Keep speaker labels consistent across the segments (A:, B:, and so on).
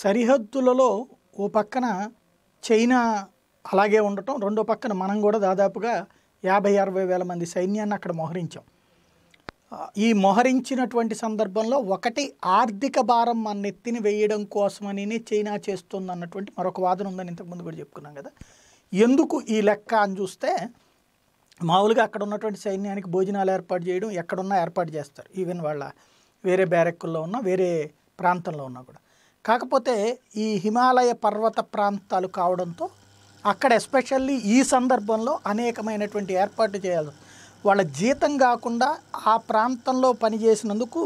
A: సరిహద్దులలో ఓ పక్కన చైనా అలాగే ఉండటం రెండో పక్కన మనం కూడా దాదాపుగా యాభై అరవై వేల మంది సైన్యాన్ని అక్కడ మోహరించాం ఈ మోహరించినటువంటి సందర్భంలో ఒకటి ఆర్థిక భారం మన నెత్తిని వేయడం కోసమని చైనా చేస్తుంది అన్నటువంటి మరొక వాదన ఉందని ఇంతకుముందు కూడా చెప్పుకున్నాం కదా ఎందుకు ఈ లెక్క అని చూస్తే మామూలుగా అక్కడ ఉన్నటువంటి సైన్యానికి భోజనాలు ఏర్పాటు చేయడం ఎక్కడున్నా ఏర్పాటు చేస్తారు ఈవెన్ వాళ్ళ వేరే బ్యారెక్కుల్లో ఉన్నా వేరే ప్రాంతంలో ఉన్నా కూడా కాకపోతే ఈ హిమాలయ పర్వత ప్రాంతాలు కావడంతో అక్కడ ఎస్పెషల్లీ ఈ సందర్భంలో అనేకమైనటువంటి ఏర్పాట్లు చేయాలి వాళ్ళ జీతం కాకుండా ఆ ప్రాంతంలో పనిచేసినందుకు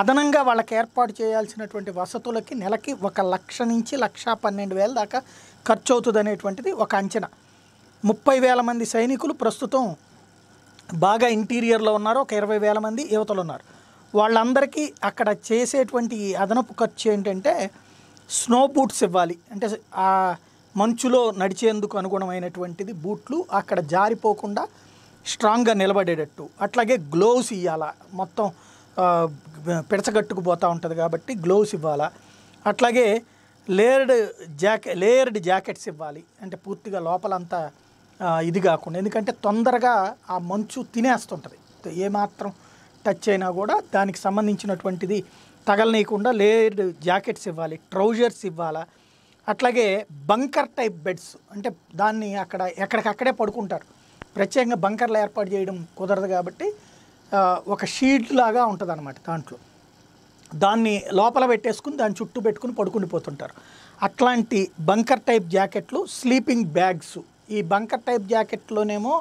A: అదనంగా వాళ్ళకి ఏర్పాటు చేయాల్సినటువంటి వసతులకి నెలకి ఒక లక్ష నుంచి లక్ష పన్నెండు వేల దాకా ఖర్చు అవుతుంది అనేటువంటిది ఒక అంచనా ముప్పై వేల మంది సైనికులు ప్రస్తుతం బాగా ఇంటీరియర్లో ఉన్నారు ఒక ఇరవై వేల మంది యువతలు ఉన్నారు వాళ్ళందరికీ అక్కడ చేసేటువంటి అదనపు ఖర్చు ఏంటంటే స్నో బూట్స్ ఇవ్వాలి అంటే ఆ మంచులో నడిచేందుకు అనుగుణమైనటువంటిది బూట్లు అక్కడ జారిపోకుండా స్ట్రాంగ్గా నిలబడేటట్టు అట్లాగే గ్లోవ్స్ ఇవ్వాల మొత్తం పెడచగట్టుకుపోతూ ఉంటుంది కాబట్టి గ్లోవ్స్ ఇవ్వాలా అట్లాగే లేయర్డ్ జాకె లేయర్డ్ జాకెట్స్ ఇవ్వాలి అంటే పూర్తిగా లోపలంతా ఇది కాకుండా ఎందుకంటే తొందరగా ఆ మంచు తినేస్తుంటుంది ఏమాత్రం టచ్ అయినా కూడా దానికి సంబంధించినటువంటిది తగలనీయకుండా లేయర్డ్ జాకెట్స్ ఇవ్వాలి ట్రౌజర్స్ ఇవ్వాలా అట్లాగే బంకర్ టైప్ బెడ్స్ అంటే దాన్ని అక్కడ ఎక్కడికక్కడే పడుకుంటారు ప్రత్యేకంగా బంకర్లు ఏర్పాటు చేయడం కుదరదు కాబట్టి ఒక షీట్ లాగా ఉంటుంది అనమాట దాంట్లో దాన్ని లోపల పెట్టేసుకుని దాని చుట్టూ పెట్టుకుని పోతుంటారు అట్లాంటి బంకర్ టైప్ జాకెట్లు స్లీపింగ్ బ్యాగ్స్ ఈ బంకర్ టైప్ జాకెట్లోనేమో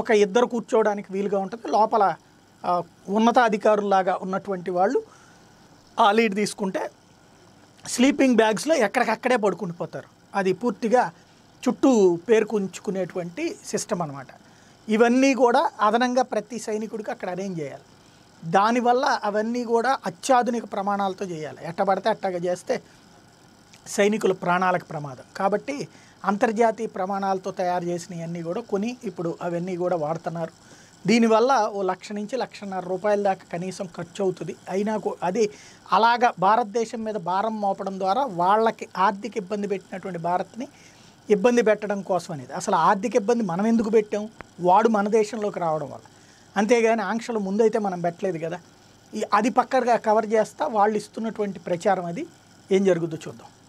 A: ఒక ఇద్దరు కూర్చోవడానికి వీలుగా ఉంటుంది లోపల ఉన్నతాధికారులాగా ఉన్నటువంటి వాళ్ళు ఆ లీడ్ తీసుకుంటే స్లీపింగ్ బ్యాగ్స్లో ఎక్కడికక్కడే పోతారు అది పూర్తిగా చుట్టూ పేర్కొంచుకునేటువంటి సిస్టమ్ అనమాట ఇవన్నీ కూడా అదనంగా ప్రతి సైనికుడికి అక్కడ అరేంజ్ చేయాలి దానివల్ల అవన్నీ కూడా అత్యాధునిక ప్రమాణాలతో చేయాలి ఎట్టబడితే అట్టగా చేస్తే సైనికుల ప్రాణాలకు ప్రమాదం కాబట్టి అంతర్జాతీయ ప్రమాణాలతో తయారు చేసినవన్నీ కూడా కొని ఇప్పుడు అవన్నీ కూడా వాడుతున్నారు దీనివల్ల ఓ లక్ష నుంచి లక్షన్నర రూపాయల దాకా కనీసం ఖర్చు అవుతుంది అయినా అది అలాగ భారతదేశం మీద భారం మోపడం ద్వారా వాళ్ళకి ఆర్థిక ఇబ్బంది పెట్టినటువంటి భారత్ని ఇబ్బంది పెట్టడం కోసం అనేది అసలు ఆర్థిక ఇబ్బంది మనం ఎందుకు పెట్టాం వాడు మన దేశంలోకి రావడం వల్ల అంతేగాని ఆంక్షలు ముందైతే మనం పెట్టలేదు కదా అది పక్కగా కవర్ చేస్తా వాళ్ళు ఇస్తున్నటువంటి ప్రచారం అది ఏం జరుగుతుందో చూద్దాం